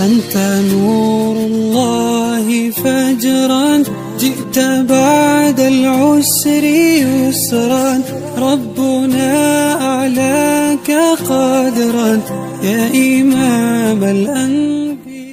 أنت نور الله فجرا جئت بعد العسر يسرا ربنا أعلاك قدرا يا إمام الأنبياء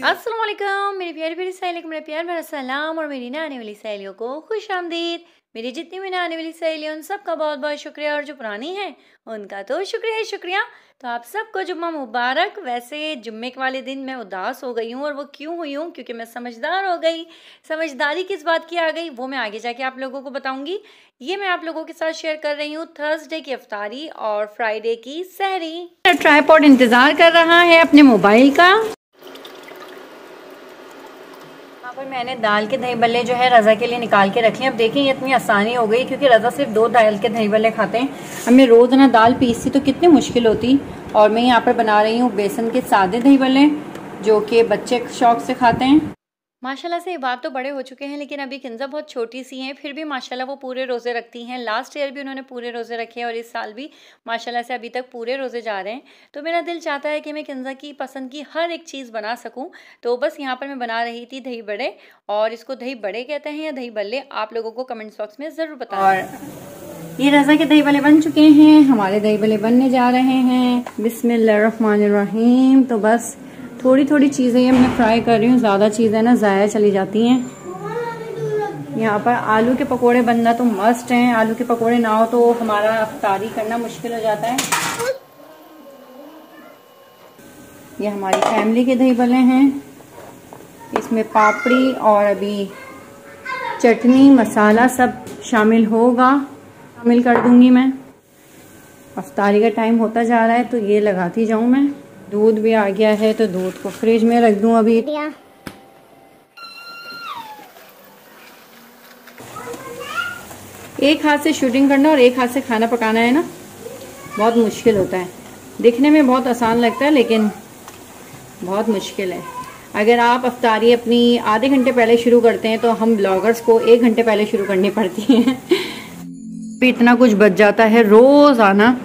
असलम मेरे प्यारे प्यारे सहेलियों को प्यार भरा सलाम और मेरी ना आने वाली सहेलियों को खुश आमदीद मेरी जितनी भी ना आने वाली सहेलियाँ उन सबका बहुत बहुत शुक्रिया और जो पुरानी हैं उनका तो शुक्रिया ही शुक्रिया तो आप सबको जुम्मा मुबारक वैसे जुम्मे के वाले दिन मैं उदास हो गई हूँ और वो क्यों हुई हूँ क्योंकि मैं समझदार हो गई समझदारी किस बात की आ गई वो मैं आगे जाके आप लोगों को बताऊँगी ये मैं आप लोगों के साथ शेयर कर रही हूँ थर्सडे की अफ्तारी और फ्राइडे की सहरी ट्राईपॉड इंतज़ार कर रहा है अपने मोबाइल का पर मैंने दाल के दही बल्ले जो है रज़ा के लिए निकाल के रखे हैं अब देखें ये इतनी आसानी हो गई क्योंकि रज़ा सिर्फ दो दाल के दही बल्ले खाते हैं हमें रोज़ ना दाल पीसती तो कितनी मुश्किल होती और मैं यहाँ पर बना रही हूँ बेसन के सादे दही बल्ले जो कि बच्चे शौक से खाते हैं माशाल्लाह से बात तो बड़े हो चुके हैं लेकिन अभी किन्जा बहुत छोटी सी हैं फिर भी माशाल्लाह वो पूरे रोज़े रखती हैं लास्ट ईयर भी उन्होंने पूरे रोज़े रखे और इस साल भी माशाल्लाह से अभी तक पूरे रोज़े जा रहे हैं तो मेरा दिल चाहता है कि मैं किन्जा की पसंद की हर एक चीज़ बना सकूँ तो बस यहाँ पर मैं बना रही थी दही बड़े और इसको दही बड़े कहते हैं या दही बल्ले आप लोगों को कमेंट्स बॉक्स में ज़रूर बताएं ये रजा के दही बल्ले बन चुके हैं हमारे दही बल्ले बनने जा रहे हैं बिस्मिल्लाह तो बस थोड़ी थोड़ी चीज़ें ये मैं फ्राई कर रही हूँ ज़्यादा चीज़ें ना ज़ाया चली जाती हैं यहाँ पर आलू के पकोड़े बनना तो मस्ट हैं आलू के पकोड़े ना हो तो हमारा अफ्तारी करना मुश्किल हो जाता है ये हमारी फैमिली के दही भले हैं इसमें पापड़ी और अभी चटनी मसाला सब शामिल होगा शामिल कर दूंगी मैं अफ्तारी का टाइम होता जा रहा है तो ये लगाती जाऊँ मैं दूध भी आ गया है तो दूध को फ्रिज में रख दूं अभी एक हाथ से शूटिंग करना और एक हाथ से खाना पकाना है ना बहुत मुश्किल होता है दिखने में बहुत आसान लगता है लेकिन बहुत मुश्किल है अगर आप अफ्तारी अपनी आधे घंटे पहले शुरू करते हैं तो हम ब्लॉगर्स को एक घंटे पहले शुरू करनी पड़ती है इतना कुछ बच जाता है रोज आना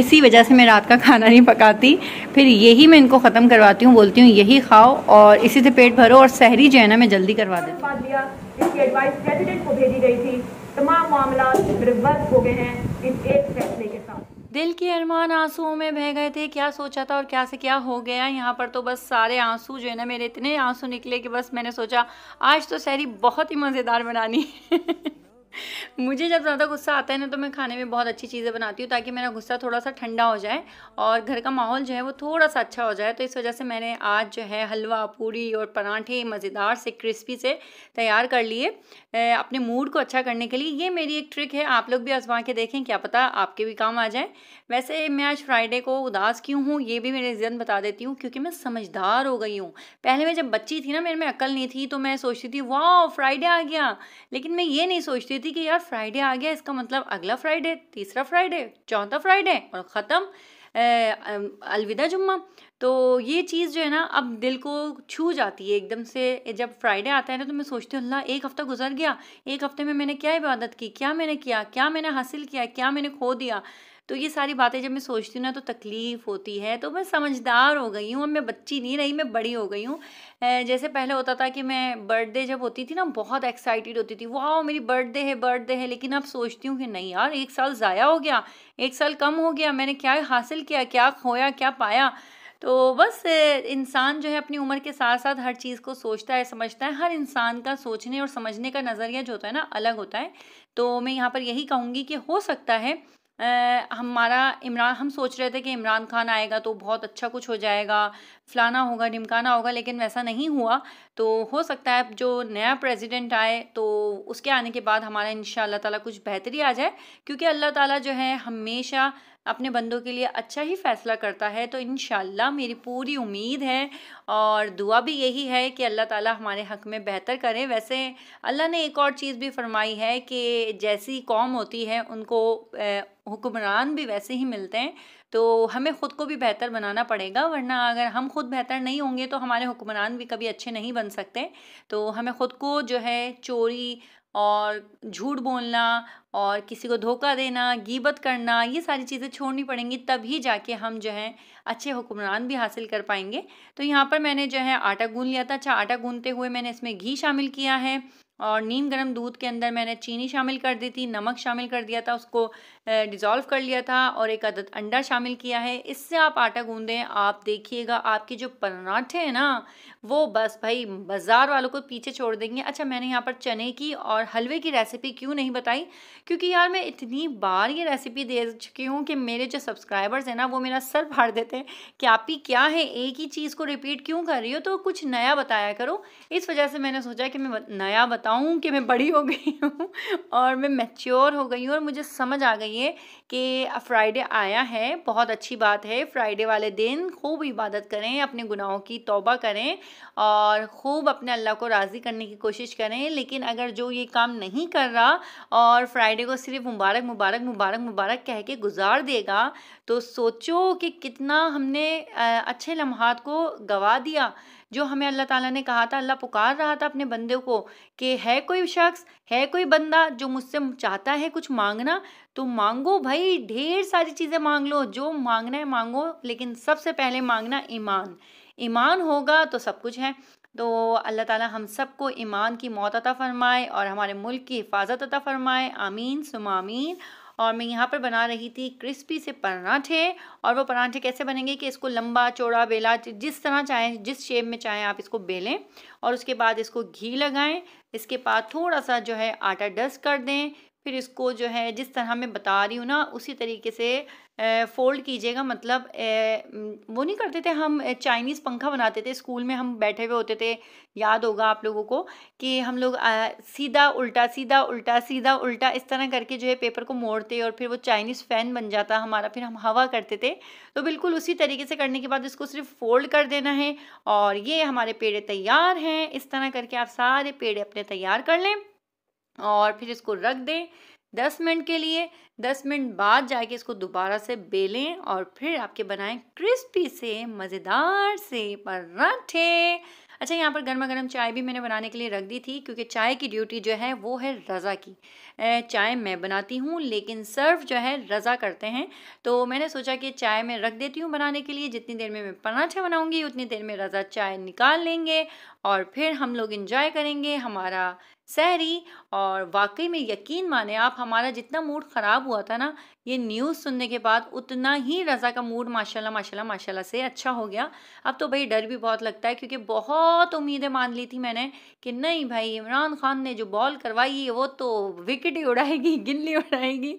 इसी वजह से मैं रात का खाना नहीं पकाती फिर यही मैं इनको ख़त्म करवाती हूँ बोलती हूँ यही खाओ और इसी से पेट भरो और सहरी जो है ना मैं जल्दी करवा देती के साथ दिल के अरमान आंसुओं में बह गए थे क्या सोचा था और क्या से क्या हो गया यहाँ पर तो बस सारे आंसू जो है ना मेरे इतने आंसू निकले कि बस मैंने सोचा आज तो शहरी बहुत ही मज़ेदार बनानी है मुझे जब ज़्यादा गुस्सा आता है ना तो मैं खाने में बहुत अच्छी चीज़ें बनाती हूँ ताकि मेरा गुस्सा थोड़ा सा ठंडा हो जाए और घर का माहौल जो है वो थोड़ा सा अच्छा हो जाए तो इस वजह से मैंने आज जो है हलवा पूड़ी और पराठे मज़ेदार से क्रिस्पी से तैयार कर लिए अपने मूड को अच्छा करने के लिए ये मेरी एक ट्रिक है आप लोग भी आजमा के देखें क्या पता आपके भी काम आ जाए वैसे मैं आज फ्राइडे को उदास क्यों हूँ ये भी मेरे रीज़न बता देती हूँ क्योंकि मैं समझदार हो गई हूँ पहले मैं जब बच्ची थी ना मेरे में अकल नहीं थी तो मैं सोचती थी वाह फ्राइडे आ गया लेकिन मैं ये नहीं सोचती थी कि यार फ्राइडे आ गया इसका मतलब अगला फ्राइडे तीसरा फ्राइडे चौथा फ्राइडे और ख़त्म अलविदा जुम्मा तो ये चीज़ जो है ना अब दिल को छू जाती है एकदम से जब फ्राइडे आता है ना तो मैं सोचती हूँ अल्लाह एक हफ़्ता गुजर गया एक हफ्ते में मैंने क्या इबादत की क्या मैंने किया क्या मैंने हासिल किया क्या मैंने खो दिया तो ये सारी बातें जब मैं सोचती हूँ ना तो तकलीफ़ होती है तो मैं समझदार हो गई हूँ अब मैं बच्ची नहीं रही मैं बड़ी हो गई हूँ जैसे पहले होता था कि मैं बर्थडे जब होती थी ना बहुत एक्साइटेड होती थी वाह मेरी बर्थडे है बर्थडे है लेकिन अब सोचती हूँ कि नहीं यार एक साल ज़ाया हो गया एक साल कम हो गया मैंने क्या हासिल किया क्या खोया क्या पाया तो बस इंसान जो है अपनी उम्र के साथ साथ हर चीज़ को सोचता है समझता है हर इंसान का सोचने और समझने का नज़रिया जो होता है ना अलग होता है तो मैं यहाँ पर यही कहूँगी कि हो सकता है हमारा इमरान हम सोच रहे थे कि इमरान खान आएगा तो बहुत अच्छा कुछ हो जाएगा फलाना होगा निमकाना होगा लेकिन वैसा नहीं हुआ तो हो सकता है जो नया प्रेसिडेंट आए तो उसके आने के बाद हमारा इन ताला कुछ बेहतरी आ जाए क्योंकि अल्लाह ताला जो है हमेशा अपने बंदों के लिए अच्छा ही फ़ैसला करता है तो इन मेरी पूरी उम्मीद है और दुआ भी यही है कि अल्लाह ताला हमारे हक़ में बेहतर करें वैसे अल्लाह ने एक और चीज़ भी फरमाई है कि जैसी कौम होती है उनको हुक्मरान भी वैसे ही मिलते हैं तो हमें ख़ुद को भी बेहतर बनाना पड़ेगा वरना अगर हम खुद बेहतर नहीं होंगे तो हमारे हुक्मरान भी कभी अच्छे नहीं बन सकते तो हमें ख़ुद को जो है चोरी और झूठ बोलना और किसी को धोखा देना गीबत करना ये सारी चीज़ें छोड़नी पड़ेंगी तभी जाके हम जो है अच्छे हुक्मरान भी हासिल कर पाएंगे तो यहाँ पर मैंने जो है आटा गून लिया था अच्छा आटा गूंदते हुए मैंने इसमें घी शामिल किया है और नीम गर्म दूध के अंदर मैंने चीनी शामिल कर दी थी नमक शामिल कर दिया था उसको डिज़ोल्व कर लिया था और एक अदद अंडा शामिल किया है इससे आप आटा गूँधें आप देखिएगा आपके जो पराठे हैं ना वो बस भाई बाज़ार वालों को पीछे छोड़ देंगे अच्छा मैंने यहाँ पर चने की और हलवे की रेसिपी क्यों नहीं बताई क्योंकि यार मैं इतनी बार ये रेसिपी दे चुकी हूँ कि मेरे जो सब्सक्राइबर्स हैं ना वो मेरा सर फाड़ देते हैं कि आप ही क्या है एक ही चीज़ को रिपीट क्यों कर रही हो तो कुछ नया बताया करो इस वजह से मैंने सोचा कि मैं नया बताऊँ बताऊँ कि मैं बड़ी हो गई हूँ और मैं मैच्योर हो गई हूँ और मुझे समझ आ गई है कि फ्राइडे आया है बहुत अच्छी बात है फ्राइडे वाले दिन खूब इबादत करें अपने गुनाहों की तौबा करें और ख़ूब अपने अल्लाह को राज़ी करने की कोशिश करें लेकिन अगर जो ये काम नहीं कर रहा और फ्राइडे को सिर्फ मुबारक मुबारक मुबारक मुबारक कह के गुजार देगा तो सोचो कि कितना हमने अच्छे लम्हात को गवा दिया जो हमें अल्लाह ताला ने कहा था अल्लाह पुकार रहा था अपने बंदे को कि है कोई शख्स है कोई बंदा जो मुझसे चाहता है कुछ मांगना तो मांगो भाई ढेर सारी चीज़ें मांग लो जो मांगना है मांगो लेकिन सबसे पहले मांगना ईमान ईमान होगा तो सब कुछ है तो अल्लाह ताला हम सबको ईमान की मौत अता फ़रमाए और हमारे मुल्क की हिफाजत अता फ़रमाए आमीन सुमामीन और मैं यहाँ पर बना रही थी क्रिस्पी से पराठे और वो पराठे कैसे बनेंगे कि इसको लंबा चौड़ा बेला जिस तरह चाहें जिस शेप में चाहें आप इसको बेलें और उसके बाद इसको घी लगाएं इसके बाद थोड़ा सा जो है आटा डस्ट कर दें फिर इसको जो है जिस तरह मैं बता रही हूँ ना उसी तरीके से फ़ोल्ड कीजिएगा मतलब वो नहीं करते थे हम चाइनीज़ पंखा बनाते थे स्कूल में हम बैठे हुए होते थे याद होगा आप लोगों को कि हम लोग सीधा उल्टा सीधा उल्टा सीधा उल्टा इस तरह करके जो है पेपर को मोड़ते और फिर वो चाइनीज़ फ़ैन बन जाता हमारा फिर हम हवा करते थे तो बिल्कुल उसी तरीके से करने के बाद इसको सिर्फ फ़ोल्ड कर देना है और ये हमारे पेड़े तैयार हैं इस तरह करके आप सारे पेड़े अपने तैयार कर लें और फिर इसको रख दें दस मिनट के लिए दस मिनट बाद जाके इसको दोबारा से बेलें और फिर आपके बनाएं क्रिस्पी से मज़ेदार से पराठे अच्छा यहाँ पर गर्मा गर्म चाय भी मैंने बनाने के लिए रख दी थी क्योंकि चाय की ड्यूटी जो है वो है रज़ा की चाय मैं बनाती हूँ लेकिन सर्व जो है रज़ा करते हैं तो मैंने सोचा कि चाय मैं रख देती हूँ बनाने के लिए जितनी देर में मैं पराठे बनाऊँगी उतनी देर में रज़ा चाय निकाल लेंगे और फिर हम लोग इन्जॉय करेंगे हमारा सहरी और वाकई में यकीन माने आप हमारा जितना मूड ख़राब हुआ था ना ये न्यूज़ सुनने के बाद उतना ही रज़ा का मूड माशाल्लाह माशाल्लाह माशाल्लाह से अच्छा हो गया अब तो भाई डर भी बहुत लगता है क्योंकि बहुत उम्मीदें मान ली थी मैंने कि नहीं भाई इमरान खान ने जो बॉल करवाई है वो तो विकेट ही उड़ाएगी गिल्ली उड़ाएगी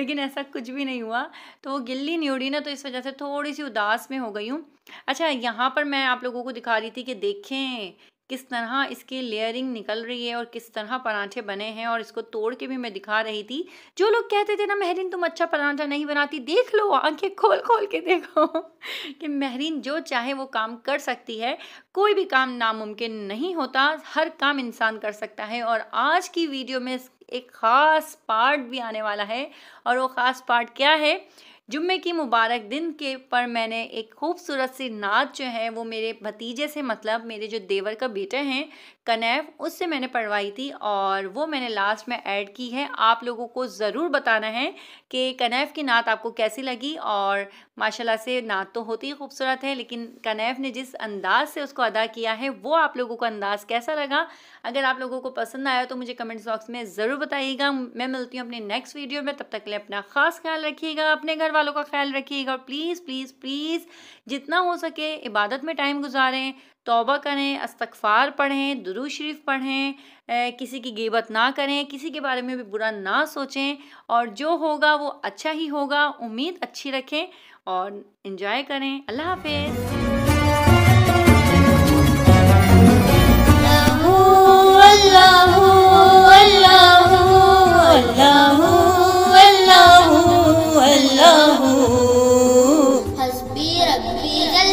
लेकिन ऐसा कुछ भी नहीं हुआ तो वो गिल्ली नहीं उड़ी ना तो इस वजह से थोड़ी सी उदास में हो गई हूँ अच्छा यहाँ पर मैं आप लोगों को दिखा रही थी कि देखें किस तरह इसकी लेयरिंग निकल रही है और किस तरह पराठे बने हैं और इसको तोड़ के भी मैं दिखा रही थी जो लोग कहते थे ना महरीन तुम अच्छा पराठा नहीं बनाती देख लो आंखें खोल खोल के देखो कि महरीन जो चाहे वो काम कर सकती है कोई भी काम नामुमकिन नहीं होता हर काम इंसान कर सकता है और आज की वीडियो में एक ख़ास पार्ट भी आने वाला है और वो ख़ास पार्ट क्या है जुम्मे की मुबारक दिन के पर मैंने एक खूबसूरत सी नात जो है वो मेरे भतीजे से मतलब मेरे जो देवर का बेटा हैं कनैफ उससे मैंने पढ़वाई थी और वो मैंने लास्ट में ऐड की है आप लोगों को ज़रूर बताना है कि कनैफ की नात आपको कैसी लगी और माशाल्लाह से नात तो होती ही खूबसूरत है लेकिन कनैफ ने जिस अंदाज से उसको अदा किया है वो आप लोगों को अंदाज़ कैसा लगा अगर आप लोगों को पसंद आया तो मुझे कमेंट्स बॉक्स में ज़रूर बताइएगा मैं मिलती हूँ अपने नेक्स्ट वीडियो में तब तक के लिए अपना ख़ास ख्याल रखिएगा अपने घर घर वालों का ख्याल रखिएगा और प्लीज़ प्लीज़ प्लीज़ जितना हो सके इबादत में टाइम गुजारें तोबा करें अस्तगफार पढ़ें दुरू शरीफ पढ़ें किसी की गिबत ना करें किसी के बारे में भी बुरा ना सोचें और जो होगा वो अच्छा ही होगा उम्मीद अच्छी रखें और इन्जॉय करें अल्लाह हाफिज़ ربي غلبي